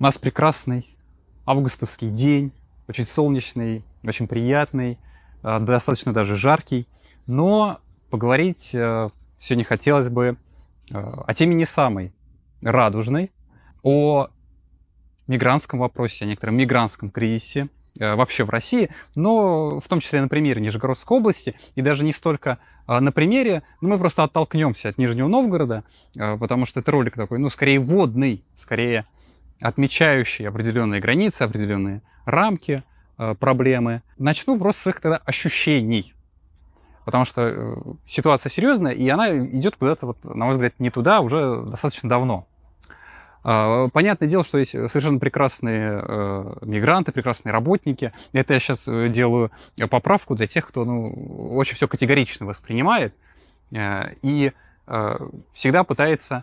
У нас прекрасный августовский день, очень солнечный, очень приятный, э, достаточно даже жаркий. Но поговорить э, сегодня хотелось бы э, о теме не самой радужной, о мигрантском вопросе, о некотором мигрантском кризисе вообще в России, но в том числе на примере Нижегородской области, и даже не столько на примере, но мы просто оттолкнемся от Нижнего Новгорода, потому что это ролик такой, ну, скорее водный, скорее отмечающие определенные границы, определенные рамки э, проблемы. Начну просто с их тогда ощущений. Потому что э, ситуация серьезная, и она идет куда-то, вот, на мой взгляд, не туда а уже достаточно давно. А, понятное дело, что есть совершенно прекрасные э, мигранты, прекрасные работники. Это я сейчас делаю поправку для тех, кто ну, очень все категорично воспринимает и всегда пытается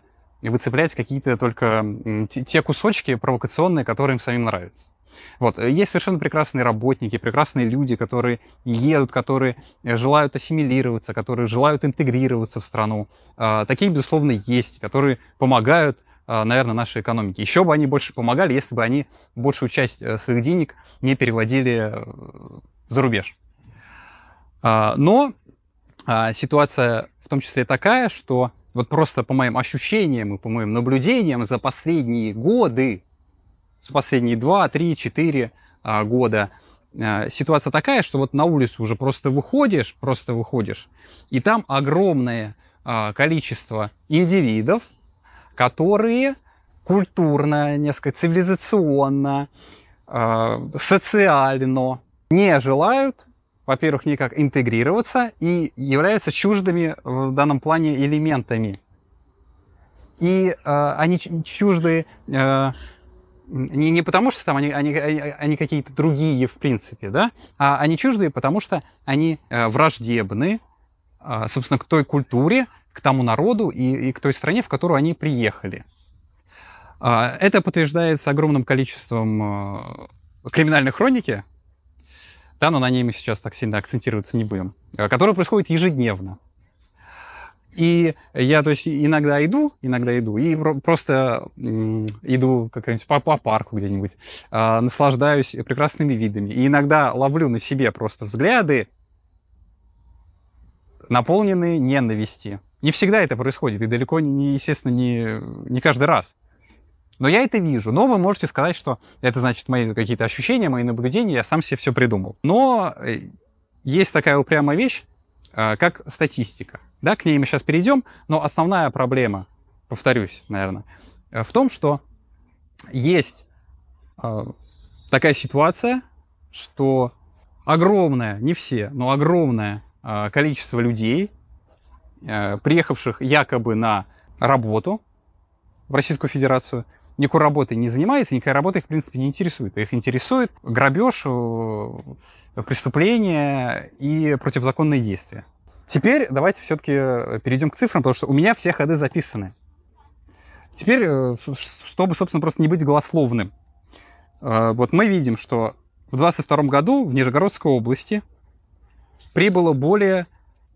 выцеплять какие-то только те кусочки провокационные, которые им самим нравятся. Вот. Э, есть совершенно прекрасные работники, прекрасные люди, которые едут, которые э, желают ассимилироваться, которые желают интегрироваться в страну. А, такие, безусловно, есть, которые помогают а, наверное, нашей экономике. Еще бы они больше помогали, если бы они большую часть э, своих денег не переводили за рубеж. А, но ситуация в том числе такая, что вот просто по моим ощущениям и по моим наблюдениям за последние годы, за последние 2, 3, 4 а, года, а, ситуация такая, что вот на улицу уже просто выходишь, просто выходишь, и там огромное а, количество индивидов, которые культурно, несколько цивилизационно, а, социально не желают во-первых, никак интегрироваться и являются чуждыми в данном плане элементами. И э, они чужды э, не, не потому, что там они, они, они какие-то другие, в принципе, да, а они чуждые, потому что они э, враждебны, э, собственно, к той культуре, к тому народу и, и к той стране, в которую они приехали. Э, это подтверждается огромным количеством э, криминальной хроники, да, но на ней мы сейчас так сильно акцентироваться не будем, а, которая происходит ежедневно. И я, то есть, иногда иду, иногда иду, и просто иду как-нибудь по, по парку где-нибудь, а, наслаждаюсь прекрасными видами. И иногда ловлю на себе просто взгляды, наполненные ненависти. Не всегда это происходит, и далеко, не, естественно, не, не каждый раз. Но я это вижу. Но вы можете сказать, что это значит мои какие-то ощущения, мои наблюдения, я сам себе все придумал. Но э, есть такая упрямая вещь, э, как статистика. Да, к ней мы сейчас перейдем, но основная проблема, повторюсь, наверное, э, в том, что есть такая ситуация, что огромное, не все, но огромное количество людей, приехавших якобы на работу в Российскую Федерацию – никакой работой не занимается, никакой работа их, в принципе, не интересует. Их интересует грабеж, э, преступления и противозаконные действия. Теперь давайте все-таки э, перейдем к цифрам, потому что у меня все ходы записаны. Теперь, э, чтобы, собственно, просто не быть голословным. Вот мы видим, что в 22 году в Нижегородской области прибыло более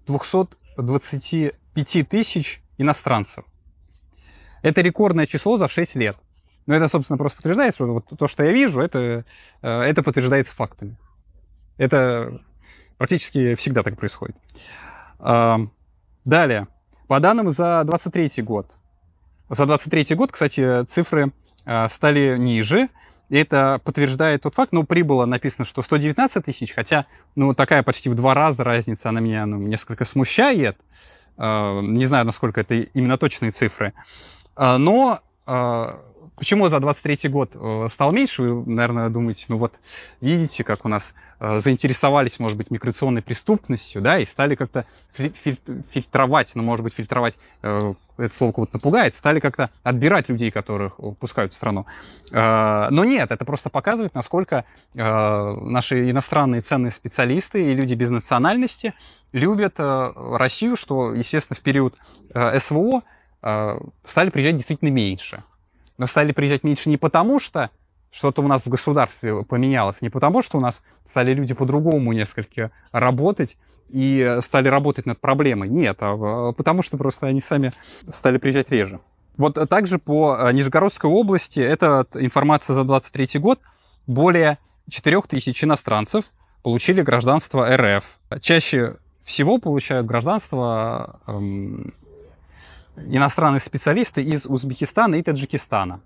225 тысяч иностранцев. Это рекордное число за 6 лет. Но ну, это, собственно, просто подтверждает, что вот то, что я вижу, это, э, это подтверждается фактами. Это практически всегда так происходит. А, далее. По данным за 23 год. За 23 год, кстати, цифры а, стали ниже, и это подтверждает тот факт, но ну, прибыло написано, что 119 тысяч, хотя, ну, такая почти в два раза разница, она меня ну, несколько смущает. А, не знаю, насколько это именно точные цифры. Но Почему за 23 год э, стал меньше? Вы, наверное, думаете, ну вот, видите, как у нас э, заинтересовались, может быть, миграционной преступностью, да, и стали как-то фильтровать, ну, может быть, фильтровать, э, это слово кого-то напугает, стали как-то отбирать людей, которых пускают в страну. Но нет, это просто показывает, насколько наши иностранные ценные специалисты и люди без национальности любят Россию, что, естественно, в период СВО стали приезжать действительно меньше но стали приезжать меньше не потому, что что-то у нас в государстве поменялось, не потому, что у нас стали люди по-другому несколько работать и стали работать над проблемой. Нет, а, а потому что просто они сами стали приезжать реже. Вот также по э, Нижегородской области, это информация за 23 год, более 4000 иностранцев получили гражданство РФ. Чаще всего получают гражданство э, иностранных специалисты из Узбекистана и Таджикистана.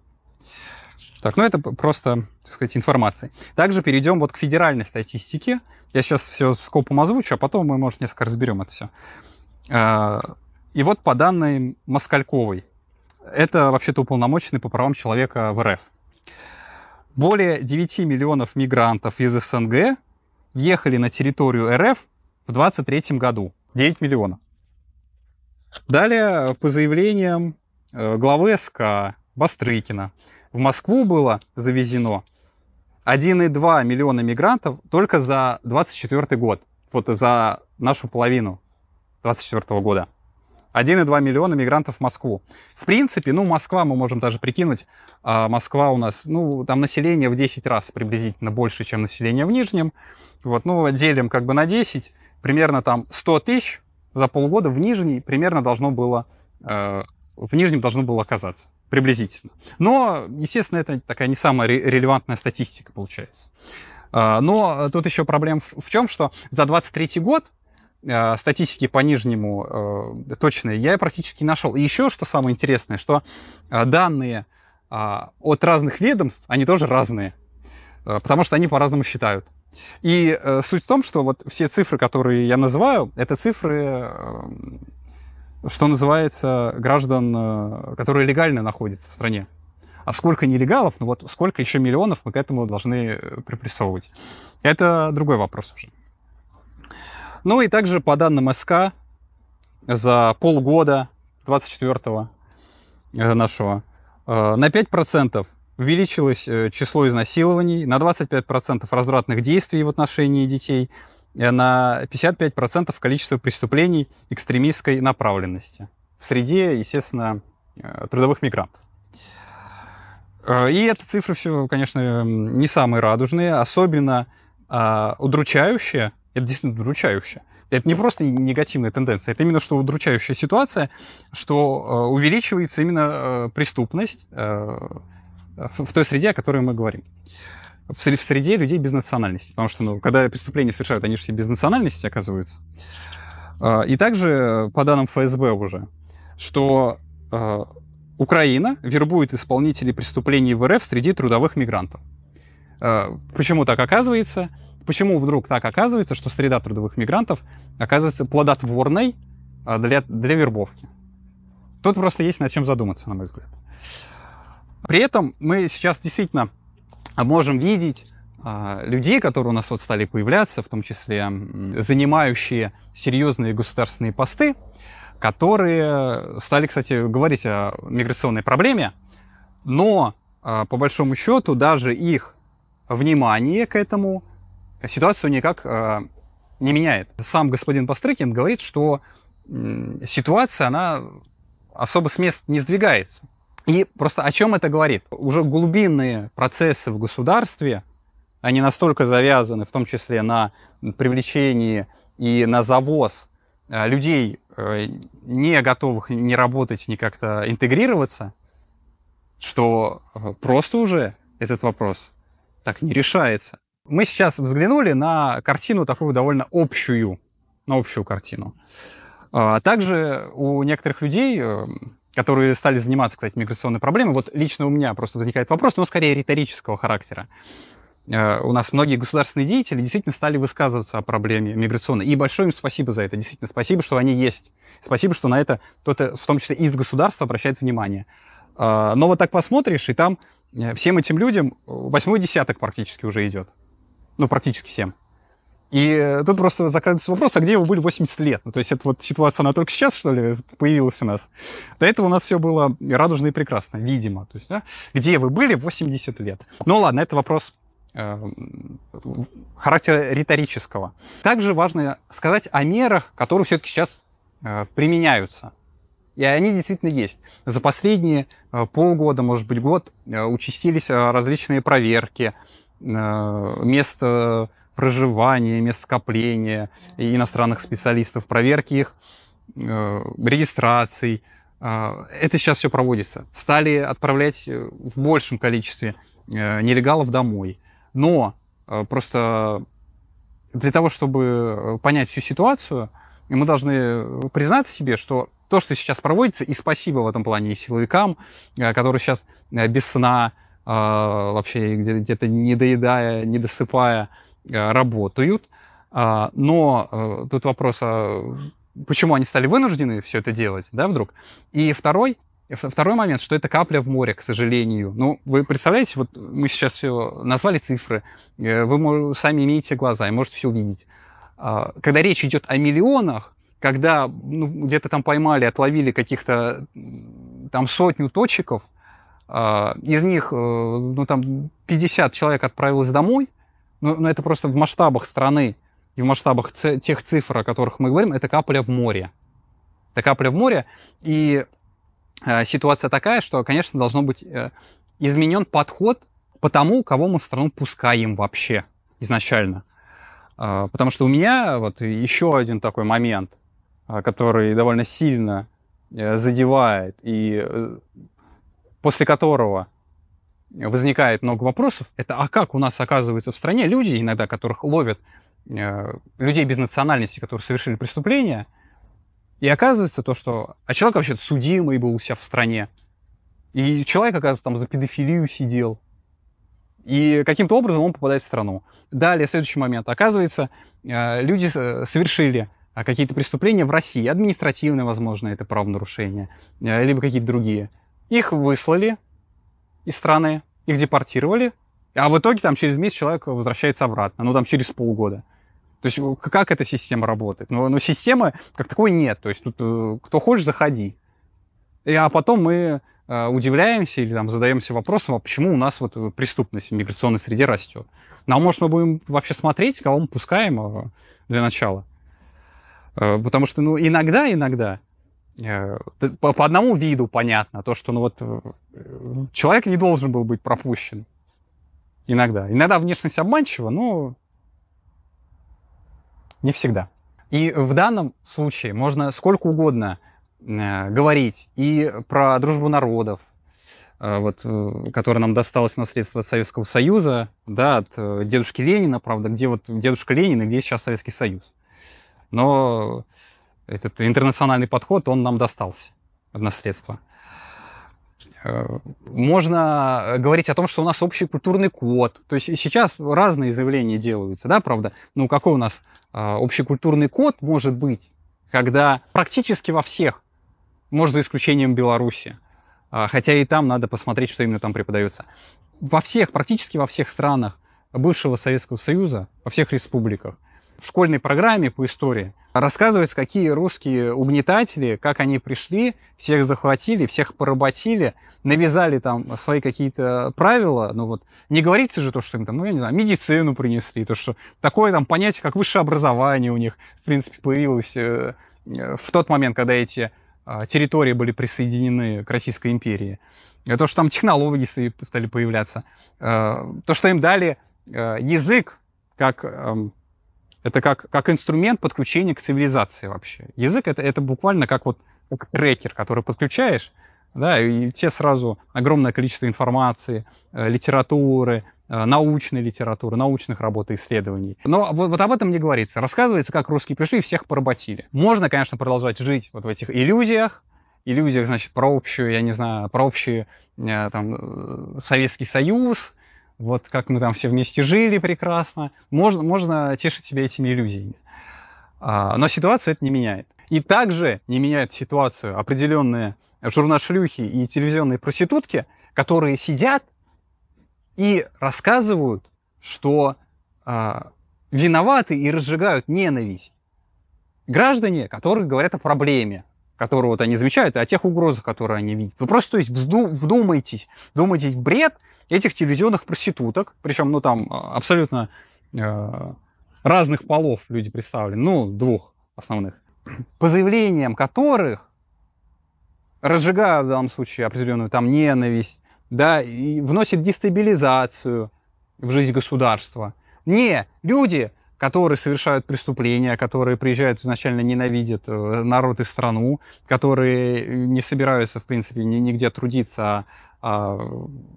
Так, ну это просто, так сказать, информация. Также перейдем вот к федеральной статистике. Я сейчас все скопом озвучу, а потом мы, может, несколько разберем это все. А, и вот по данным Москальковой, это вообще-то уполномоченный по правам человека в РФ. Более 9 миллионов мигрантов из СНГ въехали на территорию РФ в 2023 году. 9 миллионов. Далее, по заявлениям э, главы СК Бастрыкина, в Москву было завезено 1,2 миллиона мигрантов только за 24 год. Вот за нашу половину 24 года. 1,2 миллиона мигрантов в Москву. В принципе, ну, Москва, мы можем даже прикинуть, а Москва у нас, ну, там население в 10 раз приблизительно больше, чем население в Нижнем. Вот, ну, делим как бы на 10, примерно там 100 тысяч за полгода в нижней примерно должно было, э, в нижнем должно было оказаться приблизительно. Но, естественно, это такая не самая релевантная статистика получается. Э, но тут еще проблема в чем, что за 23 год э, статистики по нижнему э, точные я практически нашел. И еще, что самое интересное, что данные от разных ведомств, они тоже разные, потому что они по-разному считают. И э, суть в том, что вот все цифры, которые я называю, это цифры, э, что называется, граждан, э, которые легально находятся в стране. А сколько нелегалов, ну вот сколько еще миллионов мы к этому должны э, припрессовывать. Это другой вопрос уже. Ну и также по данным СК за полгода 24 э, нашего э, на 5% увеличилось э, число изнасилований, на 25% развратных действий в отношении детей, э, на 55% количество преступлений экстремистской направленности в среде, естественно, э, трудовых мигрантов. И эта цифра все, конечно, не самые радужные, особенно э, а, удручающие. Это действительно удручающе. Это не просто негативная тенденция, это именно что удручающая ситуация, что э, увеличивается именно э, преступность, э, Э, в, той среде, о которой мы говорим. В, среде людей без национальности. Потому что, ну, когда преступления совершают, они же все без национальности оказываются. Э, и также, э, по данным ФСБ уже, что Украина вербует исполнителей преступлений в РФ среди трудовых мигрантов. почему так оказывается? Почему вдруг так оказывается, что среда трудовых мигрантов оказывается плодотворной для, для вербовки? Тут просто есть над чем задуматься, на мой взгляд. При этом мы сейчас действительно можем видеть а, людей, которые у нас вот стали появляться, в том числе занимающие серьезные государственные посты, которые стали, кстати, говорить о миграционной проблеме, но а, по большому счету даже их внимание к этому ситуацию никак а, не меняет. Сам господин Пострыкин говорит, что ситуация, она особо с мест не сдвигается. И просто о чем это говорит? Уже глубинные процессы в государстве, они настолько завязаны, в том числе на привлечении и на завоз э, людей, э, не готовых не работать, не как-то интегрироваться, что э, просто уже этот вопрос так не решается. Мы сейчас взглянули на картину такую довольно общую, на общую картину. А также у некоторых людей которые стали заниматься, кстати, миграционной проблемой. Вот лично у меня просто возникает вопрос, но скорее риторического характера. Э, у нас многие государственные деятели действительно стали высказываться о проблеме миграционной. И большое им спасибо за это, действительно. Спасибо, что они есть. Спасибо, что на это кто-то, в том числе из государства, обращает внимание. Э, но вот так посмотришь, и там э, всем этим людям восьмой десяток практически уже идет. Ну, практически всем. И э, тут просто закрадывается вопрос, а где вы были 80 лет? Ну, то есть это вот ситуация, она только сейчас, что ли, появилась у нас? До этого у нас все было радужно и прекрасно, видимо. То есть, да? Где вы были 80 лет? Ну ладно, это вопрос э, характера риторического. Также важно сказать о мерах, которые все-таки сейчас э, применяются. И они действительно есть. За последние э, полгода, может быть, год э, участились различные проверки мест проживания, мест скопления иностранных специалистов, проверки их э, регистраций. Э, это сейчас все проводится. Стали отправлять э, в большем количестве нелегалов домой. Но просто для того, чтобы понять всю ситуацию, мы должны признаться себе, что то, что сейчас проводится, и спасибо в этом плане и силовикам, которые сейчас без сна, вообще где-то не недоедая, недосыпая, Э, работают. А, но э, тут вопрос, а, почему они стали вынуждены все это делать, да, вдруг? И второй, второй момент, что это капля в море, к сожалению. Ну, вы представляете, вот мы сейчас все назвали цифры, э, вы сами имеете глаза и можете все увидеть. А, когда речь идет о миллионах, когда ну, где-то там поймали, отловили каких-то там сотню точек, из них ну, там 50 человек отправилось домой – но, ну, но ну, это просто в масштабах страны и в масштабах тех цифр, о которых мы говорим, это капля в море. Это капля в море. И э, ситуация такая, что, конечно, должно быть э, изменен подход по тому, кого мы в страну пускаем вообще изначально. Э, потому что у меня вот еще один такой момент, э, который довольно сильно э, задевает и э, после которого возникает много вопросов, это а как у нас оказываются в стране люди, иногда которых ловят, э, людей без национальности, которые совершили преступление, и оказывается то, что... А человек вообще судимый был у себя в стране. И человек, оказывается, там за педофилию сидел. И каким-то образом он попадает в страну. Далее, следующий момент. Оказывается, э, люди э, совершили какие-то преступления в России. Административные, возможно, это правонарушения, либо какие-то другие. Их выслали, из страны, их депортировали, а в итоге там через месяц человек возвращается обратно, ну там через полгода. То есть как эта система работает? Ну, ну системы как такой нет. То есть тут э, кто хочешь, заходи. И, а потом мы э, удивляемся или там задаемся вопросом, а почему у нас вот преступность в миграционной среде растет? Нам, может, мы будем вообще смотреть, кого мы пускаем э, для начала. Э, потому что, ну, иногда, иногда Э, по, по одному виду понятно, то, что ну, вот, э, человек не должен был быть пропущен. Иногда. Иногда внешность обманчива, но не всегда. И в данном случае можно сколько угодно э, говорить и про дружбу народов, э, вот, э, которая нам досталась наследство от Советского Союза, да, от э, дедушки Ленина, правда, где вот дедушка Ленин и где сейчас Советский Союз. Но этот интернациональный подход, он нам достался в наследство. Э, можно говорить о том, что у нас общий культурный код. То есть сейчас разные заявления делаются, да, правда? Ну, какой у нас э, общий культурный код может быть, когда практически во всех, может, за исключением Беларуси, э, хотя и там надо посмотреть, что именно там преподается. Во всех, практически во всех странах бывшего Советского Союза, во всех республиках, в школьной программе по истории рассказывается, какие русские угнетатели, как они пришли, всех захватили, всех поработили, навязали там свои какие-то правила. Ну вот, не говорится же то, что им там, ну я не знаю, медицину принесли, то, что такое там понятие, как высшее образование у них, в принципе, появилось э, э, в тот момент, когда эти а, территории были присоединены к Российской империи. Э, то, что там технологии стали появляться. То, что им дали язык как эм, это как, как инструмент подключения к цивилизации вообще. Язык это, это буквально как вот как трекер, который подключаешь, да, и те сразу огромное количество информации, э, литературы, э, научной литературы, научных работ и исследований. Но вот, вот об этом не говорится. Рассказывается, как русские пришли и всех поработили. Можно, конечно, продолжать жить вот в этих иллюзиях, иллюзиях, значит, про общую, я не знаю, про общий э, там, Советский Союз, вот как мы там все вместе жили прекрасно. Можно, можно тешить себя этими иллюзиями. А, но ситуацию это не меняет. И также не меняет ситуацию определенные журнашлюхи и телевизионные проститутки, которые сидят и рассказывают, что а, виноваты и разжигают ненависть. Граждане, которые говорят о проблеме, которые вот они замечают, и о тех угрозах, которые они видят. Вы просто, то есть, взду, вдумайтесь, вдумайтесь в бред этих телевизионных проституток, причем, ну, там а, абсолютно э, разных полов люди представлены, ну, двух основных, по заявлениям которых разжигают в данном случае определенную там ненависть, да, и вносит дестабилизацию в жизнь государства. Не, люди которые совершают преступления, которые приезжают изначально ненавидят э, народ и страну, которые э, не собираются, в принципе, нигде трудиться, а, а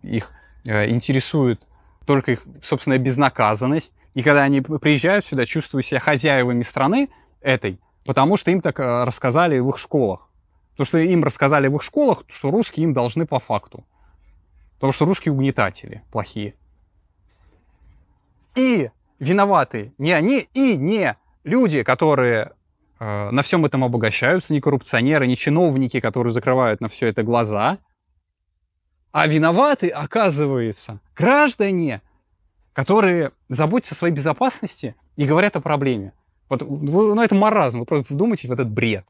их э, интересует только их собственная безнаказанность. И когда они приезжают сюда, чувствуют себя хозяевами страны этой, потому что им так рассказали в их школах. То, что им рассказали в их школах, что русские им должны по факту. Потому что русские угнетатели плохие. И виноваты не они и не люди, которые э, на всем этом обогащаются, не коррупционеры, не чиновники, которые закрывают на все это глаза, а виноваты, оказывается, граждане, которые заботятся о своей безопасности и говорят о проблеме. Вот, вы, ну, это маразм, вы просто вдумайтесь в этот бред.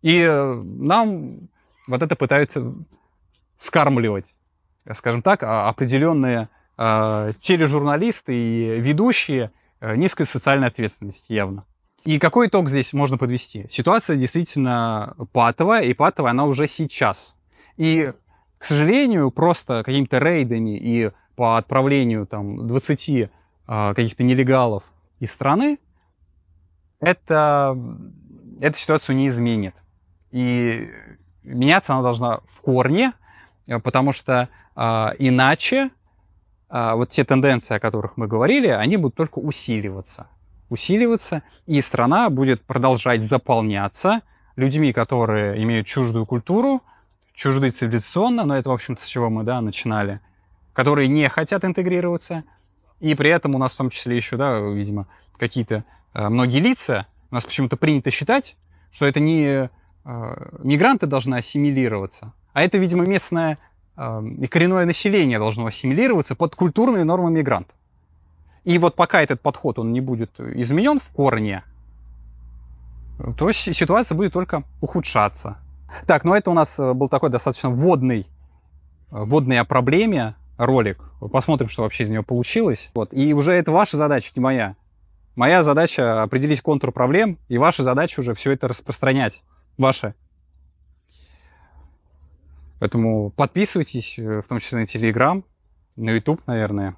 И э, нам вот это пытаются скармливать, скажем так, а, определенные э, тележурналисты и ведущие э, низкой социальной ответственности явно. И какой итог здесь можно подвести? Ситуация действительно патовая, и патовая она уже сейчас. И, к сожалению, просто какими-то рейдами и по отправлению там 20 э, каких-то нелегалов из страны это, эту ситуацию не изменит. И меняться она должна в корне, э, потому что э, иначе а вот те тенденции, о которых мы говорили, они будут только усиливаться. Усиливаться, и страна будет продолжать заполняться людьми, которые имеют чуждую культуру, чужды цивилизационно, но это, в общем-то, с чего мы да, начинали, которые не хотят интегрироваться, и при этом у нас в том числе еще, да, видимо, какие-то э, многие лица, у нас почему-то принято считать, что это не э, мигранты должны ассимилироваться, а это, видимо, местная и коренное население должно ассимилироваться под культурные нормы мигранта. И вот пока этот подход он не будет изменен в корне, то ситуация будет только ухудшаться. Так, ну а это у нас э, был такой достаточно водный э, водный о проблеме ролик. Посмотрим, что вообще из него получилось. Вот. И уже это ваша задача, не моя. Моя задача определить контур проблем, и ваша задача уже все это распространять. Ваша Поэтому подписывайтесь, э, в том числе на Телеграм, на Ютуб, наверное,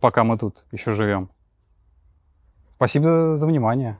пока мы тут еще живем. Спасибо за внимание.